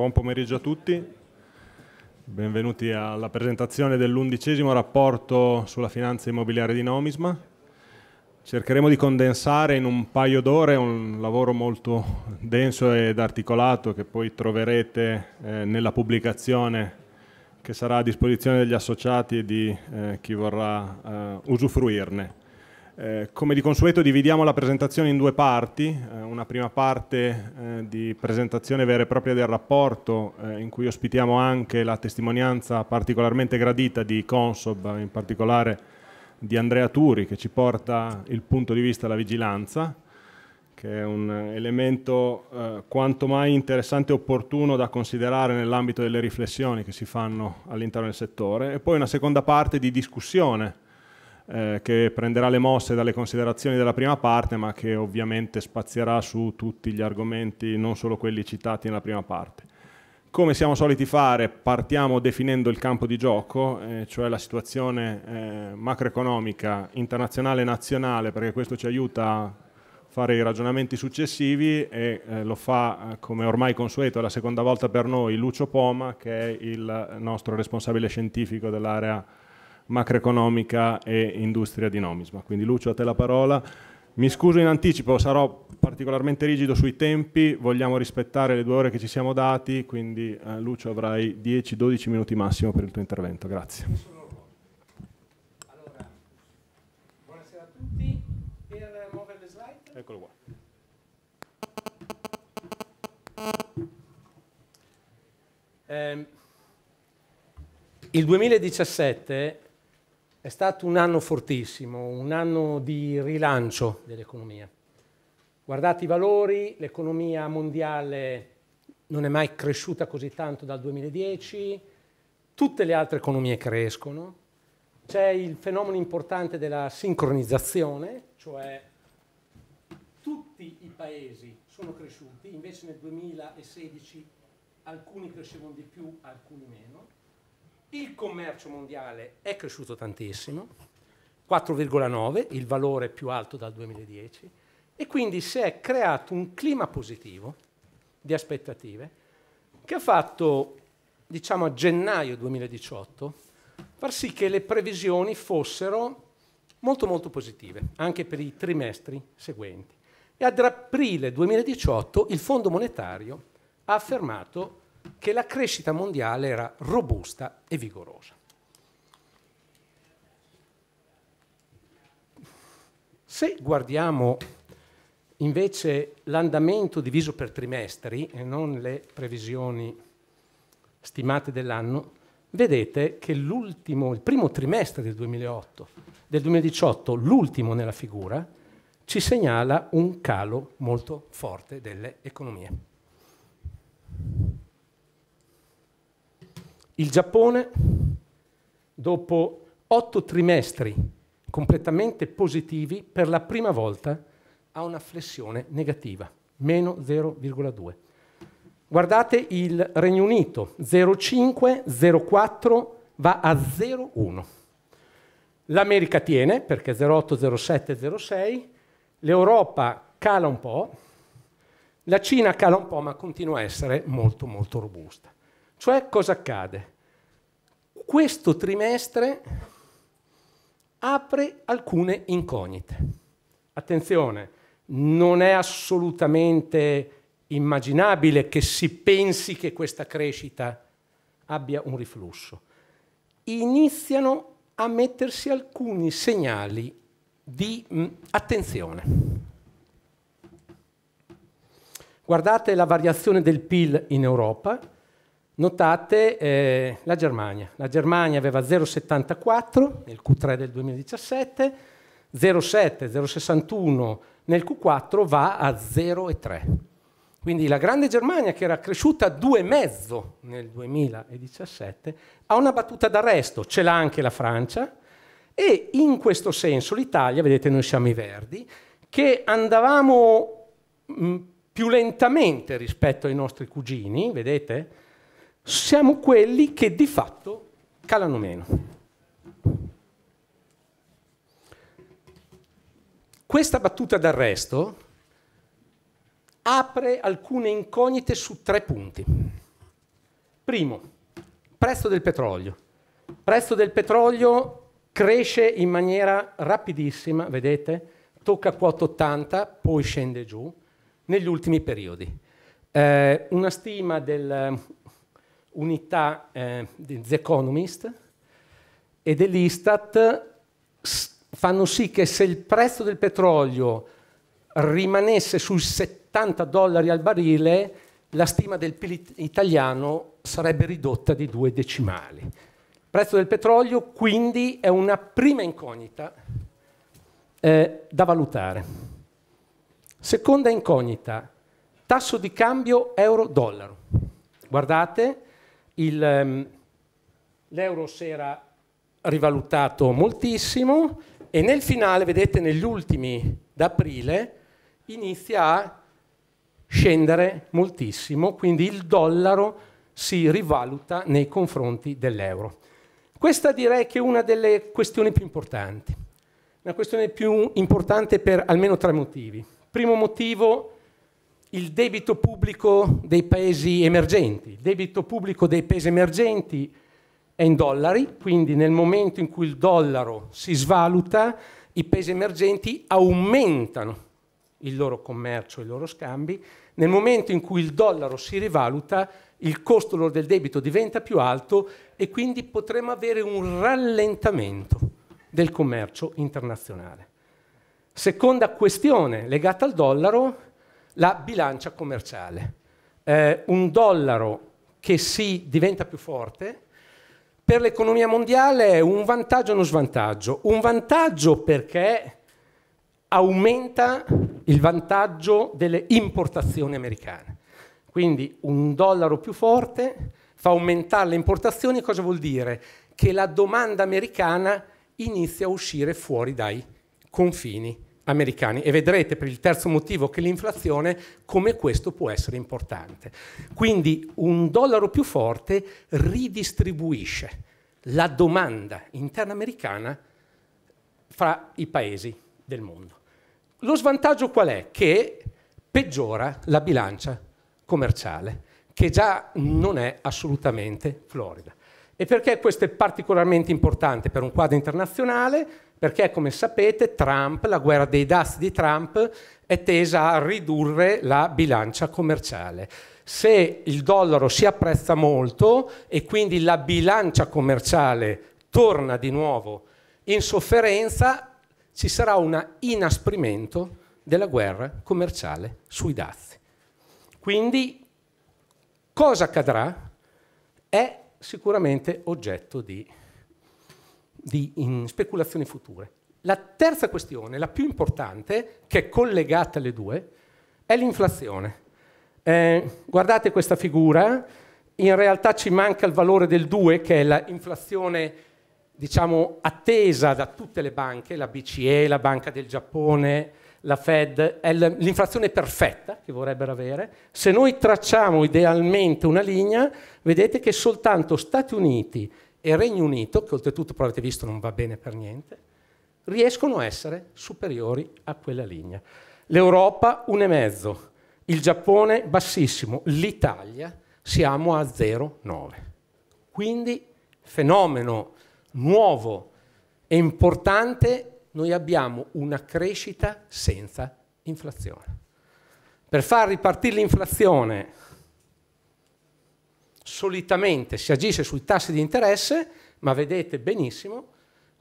Buon pomeriggio a tutti, benvenuti alla presentazione dell'undicesimo rapporto sulla finanza immobiliare di Nomisma. Cercheremo di condensare in un paio d'ore un lavoro molto denso ed articolato che poi troverete eh, nella pubblicazione che sarà a disposizione degli associati e di eh, chi vorrà eh, usufruirne. Eh, come di consueto dividiamo la presentazione in due parti, eh, una prima parte eh, di presentazione vera e propria del rapporto eh, in cui ospitiamo anche la testimonianza particolarmente gradita di Consob, in particolare di Andrea Turi che ci porta il punto di vista della vigilanza, che è un elemento eh, quanto mai interessante e opportuno da considerare nell'ambito delle riflessioni che si fanno all'interno del settore, e poi una seconda parte di discussione eh, che prenderà le mosse dalle considerazioni della prima parte, ma che ovviamente spazierà su tutti gli argomenti, non solo quelli citati nella prima parte. Come siamo soliti fare, partiamo definendo il campo di gioco, eh, cioè la situazione eh, macroeconomica internazionale e nazionale, perché questo ci aiuta a fare i ragionamenti successivi e eh, lo fa, eh, come ormai consueto, è la seconda volta per noi, Lucio Poma, che è il nostro responsabile scientifico dell'area macroeconomica e industria di nomisma. Quindi Lucio a te la parola. Mi scuso in anticipo, sarò particolarmente rigido sui tempi, vogliamo rispettare le due ore che ci siamo dati, quindi eh, Lucio avrai 10-12 minuti massimo per il tuo intervento. Grazie. Allora, buonasera a tutti, per muovere le slide. Eccolo qua. Eh, il 2017 è stato un anno fortissimo, un anno di rilancio dell'economia. Guardate i valori, l'economia mondiale non è mai cresciuta così tanto dal 2010, tutte le altre economie crescono, c'è il fenomeno importante della sincronizzazione, cioè tutti i paesi sono cresciuti, invece nel 2016 alcuni crescevano di più, alcuni meno il commercio mondiale è cresciuto tantissimo, 4,9, il valore più alto dal 2010, e quindi si è creato un clima positivo di aspettative che ha fatto, diciamo a gennaio 2018, far sì che le previsioni fossero molto molto positive, anche per i trimestri seguenti. E ad aprile 2018 il Fondo Monetario ha affermato che la crescita mondiale era robusta e vigorosa. Se guardiamo invece l'andamento diviso per trimestri e non le previsioni stimate dell'anno, vedete che il primo trimestre del, 2008, del 2018, l'ultimo nella figura, ci segnala un calo molto forte delle economie. Il Giappone, dopo otto trimestri completamente positivi, per la prima volta ha una flessione negativa, meno 0,2. Guardate il Regno Unito, 0,5, 0,4, va a 0,1. L'America tiene, perché 0,8, 0,7, 0,6, l'Europa cala un po', la Cina cala un po', ma continua a essere molto, molto robusta. Cioè cosa accade? Questo trimestre apre alcune incognite. Attenzione, non è assolutamente immaginabile che si pensi che questa crescita abbia un riflusso. Iniziano a mettersi alcuni segnali di mh, mm, attenzione. Guardate la variazione del PIL in Europa, Notate eh, la Germania. La Germania aveva 0,74 nel Q3 del 2017, 0,7, 0,61 nel Q4 va a 0,3. Quindi la grande Germania, che era cresciuta a 2,5 nel 2017, ha una battuta d'arresto, ce l'ha anche la Francia, e in questo senso l'Italia, vedete noi siamo i verdi, che andavamo mh, mm, più lentamente rispetto ai nostri cugini, vedete? siamo quelli che di fatto calano meno. Questa battuta d'arresto apre alcune incognite su tre punti. Primo, prezzo del petrolio. Il prezzo del petrolio cresce in maniera rapidissima, vedete? Tocca quota 80, poi scende giù negli ultimi periodi. Eh, una stima del unità eh, di The Economist e dell'Istat fanno sì che se il prezzo del petrolio rimanesse sui 70 dollari al barile, la stima del PIL italiano sarebbe ridotta di due decimali. Il prezzo del petrolio quindi è una prima incognita eh, da valutare. Seconda incognita, tasso di cambio euro-dollaro. Guardate, Ehm, l'euro si era rivalutato moltissimo e nel finale, vedete, negli ultimi d'aprile inizia a scendere moltissimo, quindi il dollaro si rivaluta nei confronti dell'euro. Questa direi che è una delle questioni più importanti, una questione più importante per almeno tre motivi. Primo motivo il debito pubblico dei paesi emergenti. Il debito pubblico dei paesi emergenti è in dollari, quindi nel momento in cui il dollaro si svaluta, i paesi emergenti aumentano il loro commercio, i loro scambi. Nel momento in cui il dollaro si rivaluta, il costo del debito diventa più alto e quindi potremo avere un rallentamento del commercio internazionale. Seconda questione legata al dollaro la bilancia commerciale. Eh, un dollaro che si diventa più forte per l'economia mondiale è un vantaggio e uno svantaggio. Un vantaggio perché aumenta il vantaggio delle importazioni americane. Quindi un dollaro più forte fa aumentare le importazioni, cosa vuol dire? Che la domanda americana inizia a uscire fuori dai confini americani e vedrete per il terzo motivo che l'inflazione come questo può essere importante. Quindi un dollaro più forte ridistribuisce la domanda interna americana fra i paesi del mondo. Lo svantaggio qual è? Che peggiora la bilancia commerciale, che già non è assolutamente florida. E perché questo è particolarmente importante per un quadro internazionale? Perché, come sapete, Trump, la guerra dei dazi di Trump è tesa a ridurre la bilancia commerciale. Se il dollaro si apprezza molto e quindi la bilancia commerciale torna di nuovo in sofferenza, ci sarà un inasprimento della guerra commerciale sui dazi. Quindi cosa accadrà? È sicuramente oggetto di, di speculazioni future. La terza questione, la più importante, che è collegata alle due, è l'inflazione. Eh, guardate questa figura, in realtà ci manca il valore del 2, che è l'inflazione diciamo, attesa da tutte le banche, la BCE, la Banca del Giappone, la Fed, è l'inflazione perfetta che vorrebbero avere. Se noi tracciamo idealmente una linea, vedete che soltanto Stati Uniti e Regno Unito, che oltretutto però avete visto non va bene per niente, riescono a essere superiori a quella linea. L'Europa 1,5, il Giappone bassissimo, l'Italia siamo a 0,9. Quindi fenomeno nuovo e importante noi abbiamo una crescita senza inflazione. Per far ripartire l'inflazione solitamente si agisce sui tassi di interesse, ma vedete benissimo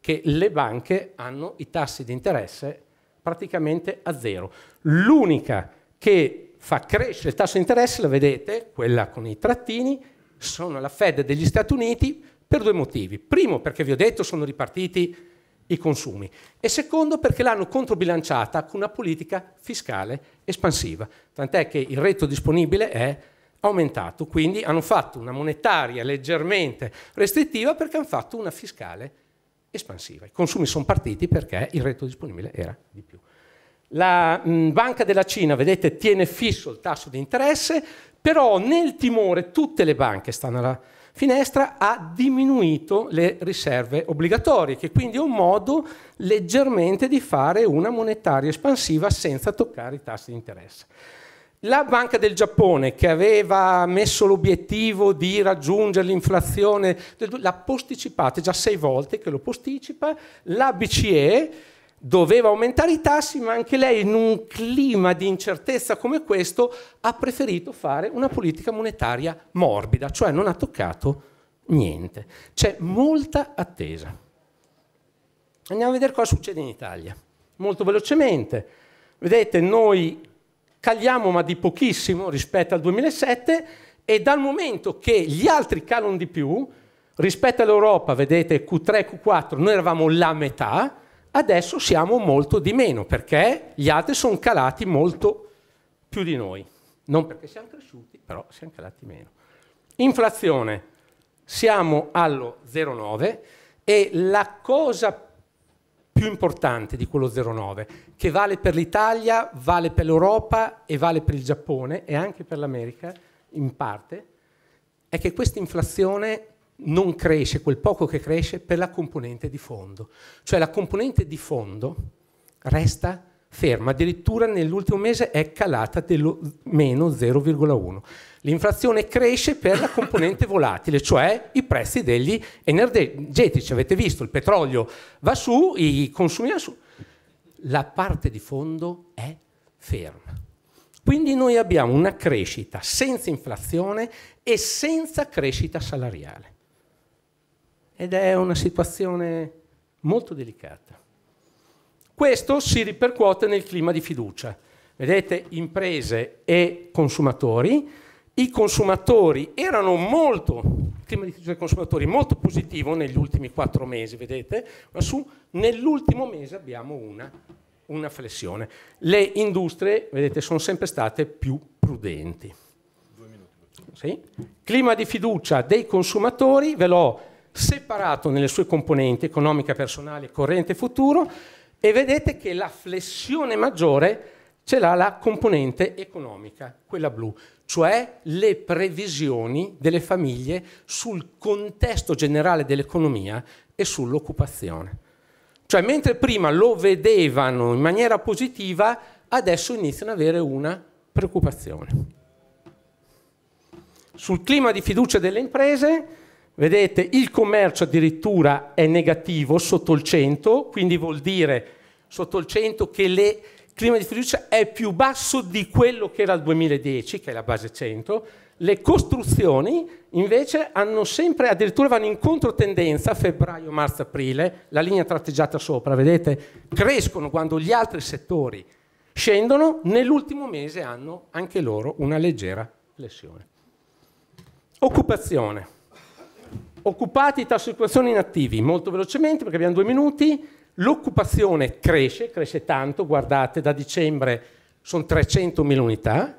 che le banche hanno i tassi di interesse praticamente a zero. L'unica che fa crescere il tasso di interesse, la vedete, quella con i trattini, sono la Fed degli Stati Uniti per due motivi. Primo, perché vi ho detto sono ripartiti i consumi e secondo perché l'hanno controbilanciata con una politica fiscale espansiva, tant'è che il reddito disponibile è aumentato, quindi hanno fatto una monetaria leggermente restrittiva perché hanno fatto una fiscale espansiva. I consumi sono partiti perché il reddito disponibile era di più. La mh, mm, Banca della Cina, vedete, tiene fisso il tasso di interesse, però nel timore tutte le banche stanno alla Finestra ha diminuito le riserve obbligatorie, che quindi è un modo leggermente di fare una monetaria espansiva senza toccare i tassi di interesse. La Banca del Giappone, che aveva messo l'obiettivo di raggiungere l'inflazione, l'ha posticipata già sei volte che lo posticipa, la BCE doveva aumentare i tassi, ma anche lei in un clima di incertezza come questo ha preferito fare una politica monetaria morbida, cioè non ha toccato niente. C'è molta attesa. Andiamo a vedere cosa succede in Italia. Molto velocemente. Vedete, noi caliamo ma di pochissimo rispetto al 2007 e dal momento che gli altri calano di più, rispetto all'Europa, vedete Q3, Q4, noi eravamo la metà, Adesso siamo molto di meno perché gli altri sono calati molto più di noi. Non perché siamo cresciuti, però siamo calati meno. Inflazione. Siamo allo 0,9 e la cosa più importante di quello 0,9, che vale per l'Italia, vale per l'Europa e vale per il Giappone e anche per l'America in parte, è che questa inflazione non cresce, quel poco che cresce, per la componente di fondo. Cioè la componente di fondo resta ferma, addirittura nell'ultimo mese è calata dello meno 0,1. L'inflazione cresce per la componente volatile, cioè i prezzi degli energetici. Avete visto, il petrolio va su, i consumi va su. La parte di fondo è ferma. Quindi noi abbiamo una crescita senza inflazione e senza crescita salariale ed è una situazione molto delicata. Questo si ripercuote nel clima di fiducia. Vedete, imprese e consumatori, i consumatori erano molto, il clima di fiducia dei consumatori molto positivo negli ultimi quattro mesi, vedete, ma su, nell'ultimo mese abbiamo una, una flessione. Le industrie, vedete, sono sempre state più prudenti. Sì. Clima di fiducia dei consumatori, ve l'ho separato nelle sue componenti economica, personale, corrente e futuro e vedete che la flessione maggiore ce l'ha la componente economica, quella blu, cioè le previsioni delle famiglie sul contesto generale dell'economia e sull'occupazione. Cioè mentre prima lo vedevano in maniera positiva, adesso iniziano ad avere una preoccupazione. Sul clima di fiducia delle imprese, Vedete, il commercio addirittura è negativo sotto il 100, quindi vuol dire sotto il 100 che il clima di fiducia è più basso di quello che era il 2010, che è la base 100. Le costruzioni invece hanno sempre, addirittura vanno in controtendenza febbraio, marzo, aprile, la linea tratteggiata sopra, vedete? Crescono quando gli altri settori scendono, nell'ultimo mese hanno anche loro una leggera flessione. Occupazione occupati tasso di occupazione inattivi, molto velocemente perché abbiamo due minuti, l'occupazione cresce, cresce tanto, guardate da dicembre sono 300.000 unità,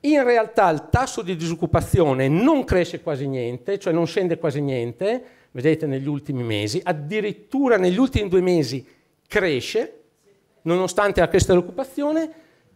in realtà il tasso di disoccupazione non cresce quasi niente, cioè non scende quasi niente, vedete negli ultimi mesi, addirittura negli ultimi due mesi cresce, nonostante la crescita dell'occupazione,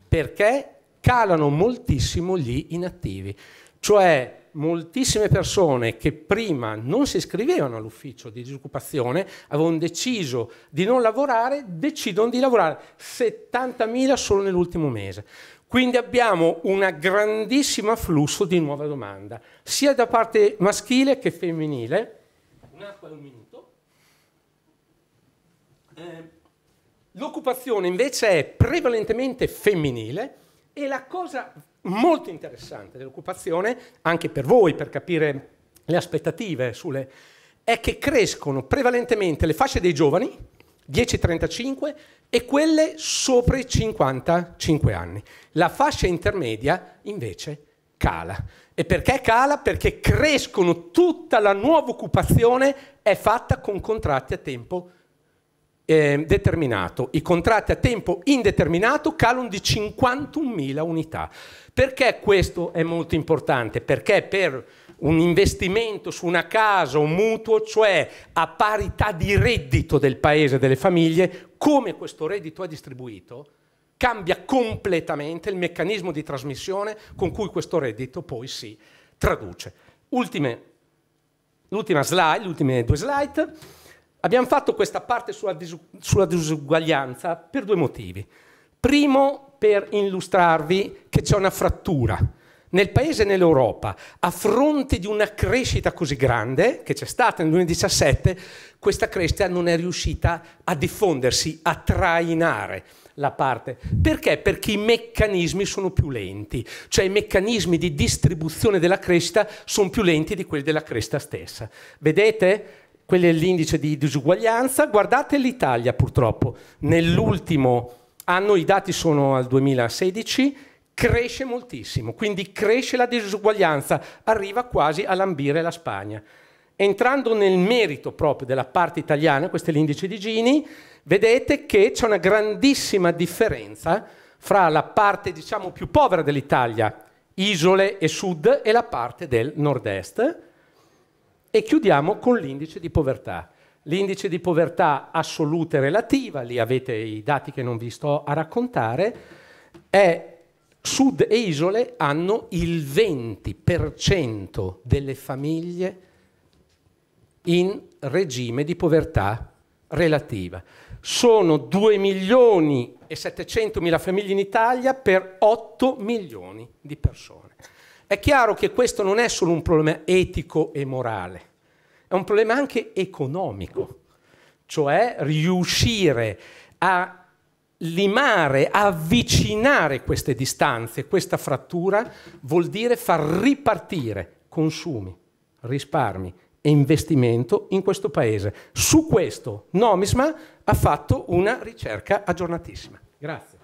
perché calano moltissimo gli inattivi. Cioè moltissime persone che prima non si iscrivevano all'ufficio di disoccupazione, avevano deciso di non lavorare, decidono di lavorare 70.000 solo nell'ultimo mese. Quindi abbiamo un grandissimo afflusso di nuova domanda, sia da parte maschile che femminile. Un'acqua e un minuto. Eh, l'occupazione invece è prevalentemente femminile e la cosa molto interessante dell'occupazione, anche per voi, per capire le aspettative sulle, è che crescono prevalentemente le fasce dei giovani, 10-35, e quelle sopra i 55 anni. La fascia intermedia invece cala. E perché cala? Perché crescono tutta la nuova occupazione è fatta con contratti a tempo eh, determinato, i contratti a tempo indeterminato calano di 51.000 unità. Perché questo è molto importante? Perché per un investimento su una casa, un mutuo, cioè a parità di reddito del paese, e delle famiglie, come questo reddito è distribuito, cambia completamente il meccanismo di trasmissione con cui questo reddito poi si traduce. Ultime, l'ultima slide, le ultime due slide. Abbiamo fatto questa parte sulla, disu sulla disuguaglianza per due motivi. Primo, per illustrarvi che c'è una frattura nel paese e nell'Europa, a fronte di una crescita così grande che c'è stata nel 2017, questa crescita non è riuscita a diffondersi, a trainare la parte. Perché? Perché i meccanismi sono più lenti, cioè i meccanismi di distribuzione della crescita sono più lenti di quelli della crescita stessa. Vedete? quello è l'indice di disuguaglianza. Guardate l'Italia purtroppo, nell'ultimo anno i dati sono al 2016, cresce moltissimo, quindi cresce la disuguaglianza, arriva quasi a lambire la Spagna. Entrando nel merito proprio della parte italiana, questo è l'indice di Gini, vedete che c'è una grandissima differenza fra la parte diciamo più povera dell'Italia, isole e sud, e la parte del nord-est, e chiudiamo con l'indice di povertà. L'indice di povertà assoluta e relativa, lì avete i dati che non vi sto a raccontare, è sud e isole hanno il 20% delle famiglie in regime di povertà relativa. Sono 2 milioni e 700 mila famiglie in Italia per 8 milioni di persone. È chiaro che questo non è solo un problema etico e morale, è un problema anche economico, cioè riuscire a limare, avvicinare queste distanze, questa frattura vuol dire far ripartire consumi, risparmi e investimento in questo paese. Su questo Nomisma ha fatto una ricerca aggiornatissima. Grazie.